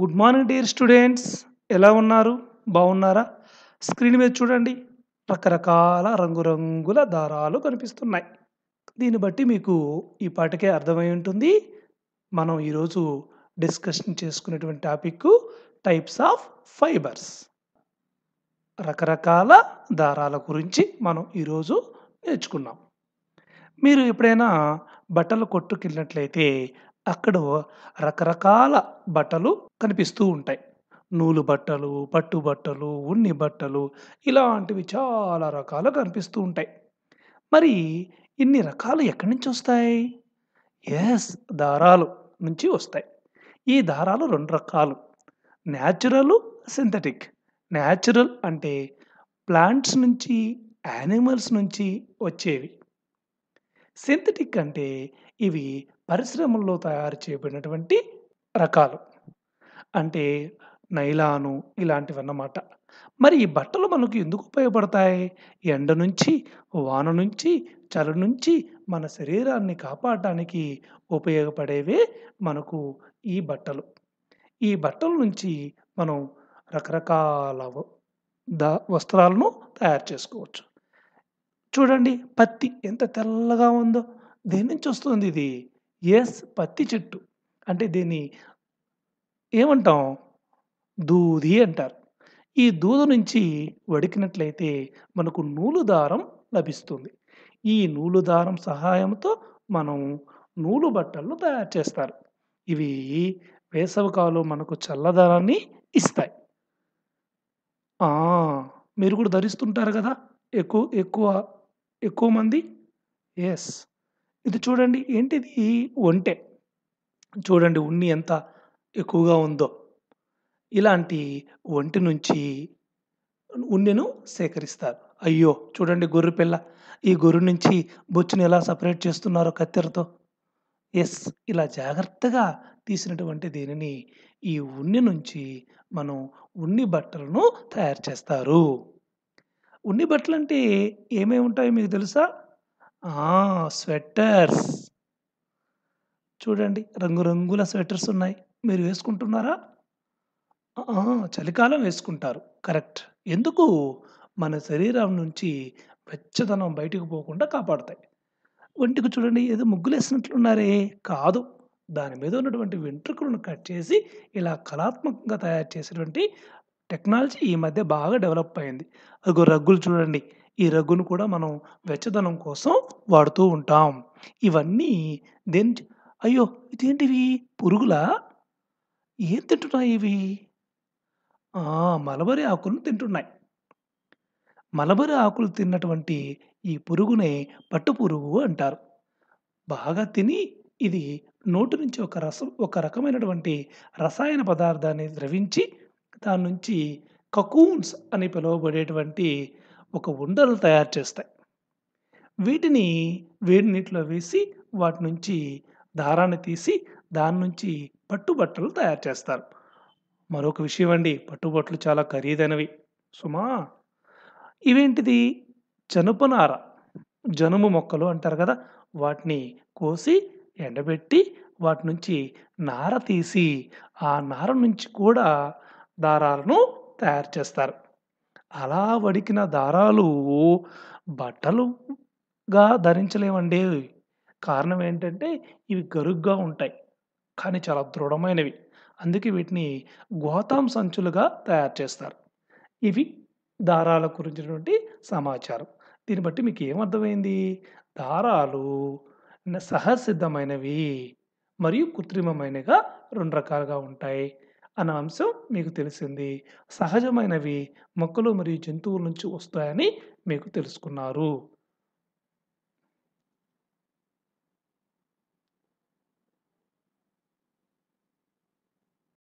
good morning dear students ఎలా ఉన్నారు బాగున్నారా స్క్రీన్ మీద చూడండి రకరకాల రంగురంగుల దారాలు కనిపిస్తున్నాయి దీన్ని బట్టి మీకు ఈ పాటకే అర్థమై ఉంటుంది మనం ఈరోజు డిస్కషన్ చేసుకునేటువంటి టాపిక్ టైప్స్ ఆఫ్ ఫైబర్స్ రకరకాల దారాల గురించి మనం ఈరోజు నేర్చుకున్నాం మీరు ఎప్పుడైనా బట్టలు కొట్టుకెళ్ళినట్లయితే అక్కడ రకరకాల బట్టలు కనిపిస్తూ ఉంటాయి నూలు బట్టలు పట్టు బట్టలు ఉన్ని బట్టలు ఇలాంటివి చాలా రకాలు కనిపిస్తూ ఉంటాయి మరి ఇన్ని రకాలు ఎక్కడి నుంచి వస్తాయి ఎస్ దారాలు నుంచి వస్తాయి ఈ దారాలు రెండు రకాలు న్యాచురల్ సింథటిక్ న్యాచురల్ అంటే ప్లాంట్స్ నుంచి యానిమల్స్ నుంచి వచ్చేవి సింథటిక్ అంటే ఇవి పరిశ్రమల్లో తయారు చేయబడినటువంటి రకాలు అంటే నైలాను ఇలాంటివి అన్నమాట మరి ఈ బట్టలు మనకు ఎందుకు ఉపయోగపడతాయి ఎండ నుంచి వాన నుంచి చలి నుంచి మన శరీరాన్ని కాపాడటానికి ఉపయోగపడేవే మనకు ఈ బట్టలు ఈ బట్టల నుంచి మనం రకరకాల ద వస్త్రాలను తయారు చేసుకోవచ్చు చూడండి పత్తి ఎంత తెల్లగా ఉందో దేని నుంచి వస్తుంది ఇది ఎస్ పత్తి చెట్టు అంటే దీన్ని ఏమంటాం దూది అంటారు ఈ దూదు నుంచి వడికినట్లయితే మనకు నూలు దారం లభిస్తుంది ఈ నూలు దారం సహాయంతో మనం నూలు బట్టలను తయారు చేస్తారు ఇవి వేసవికాలం మనకు చల్లదనాన్ని ఇస్తాయి మీరు కూడా ధరిస్తుంటారు కదా ఎక్కువ ఎక్కువ ఎక్కువ మంది ఎస్ ఇది చూడండి ఏంటిది ఒంటె చూడండి ఉన్ని ఎంత ఎక్కువగా ఉందో ఇలాంటి ఒంటి నుంచి ఉన్నెను సేకరిస్తారు అయ్యో చూడండి గొర్రె పిల్ల ఈ గొర్రె నుంచి బొచ్చును ఎలా సపరేట్ చేస్తున్నారో కత్తెరతో ఎస్ ఇలా జాగ్రత్తగా తీసినటువంటి దీనిని ఈ ఉన్ని నుంచి మనం ఉన్ని బట్టలను తయారు చేస్తారు ఉన్ని బట్టలు అంటే ఏమేమి ఉంటాయో మీకు తెలుసా స్వెటర్స్ చూడండి రంగురంగుల స్వెటర్స్ ఉన్నాయి మీరు వేసుకుంటున్నారా చలికాలం వేసుకుంటారు కరెక్ట్ ఎందుకు మన శరీరం నుంచి వెచ్చదనం బయటకు పోకుండా కాపాడతాయి ఒంటికి చూడండి ఏదో ముగ్గులేసినట్లున్నారే కాదు దాని మీద ఉన్నటువంటి వెంట్రుకలను కట్ చేసి ఇలా కళాత్మకంగా తయారు చేసేటువంటి టెక్నాలజీ ఈ మధ్య బాగా డెవలప్ అయింది అదిగో రగ్గులు చూడండి ఈ రగ్గును కూడా మనం వెచ్చదనం కోసం వాడుతూ ఉంటాం ఇవన్నీ దేని అయ్యో ఇదేంటివి పురుగులా ఏం తింటున్నాయి ఇవి మలబరి ఆకులను తింటున్నాయి మలబరి ఆకులు తిన్నటువంటి ఈ పురుగునే పట్టు పురుగు అంటారు బాగా తిని ఇది నోటి నుంచి ఒక రసం ఒక రకమైనటువంటి రసాయన పదార్థాన్ని ద్రవించి దాని నుంచి కకూన్స్ అని పిలువబడేటువంటి ఒక ఉండలు తయారు చేస్తాయి వీటిని వేడి నీటిలో వేసి వాటి నుంచి దారాన్ని తీసి దాని నుంచి పట్టుబట్టలు తయారు చేస్తారు మరొక విషయం అండి పట్టుబట్టలు చాలా ఖరీదైనవి సుమా ఇవేంటిది జనుపనార జనుము మొక్కలు అంటారు కదా వాటిని కోసి ఎండబెట్టి వాటి నుంచి నార తీసి ఆ నార నుంచి కూడా దారాలను తయారు చేస్తారు అలా వడికిన దారాలు బట్టలుగా ధరించలేవండి కారణం ఏంటంటే ఇవి గరుగ్గా ఉంటాయి కానీ చాలా దృఢమైనవి అందుకే వీటిని గోతాం సంచులుగా తయారు చేస్తారు ఇవి దారాల గురించినటువంటి సమాచారం దీన్ని బట్టి మీకు ఏమర్థమైంది దారాలు సహసిద్ధమైనవి మరియు కృత్రిమమైనగా రెండు రకాలుగా ఉంటాయి అన్న అంశం మీకు తెలిసింది సహజమైనవి మొక్కలు మరియు జంతువుల నుంచి వస్తాయని మీకు తెలుసుకున్నారు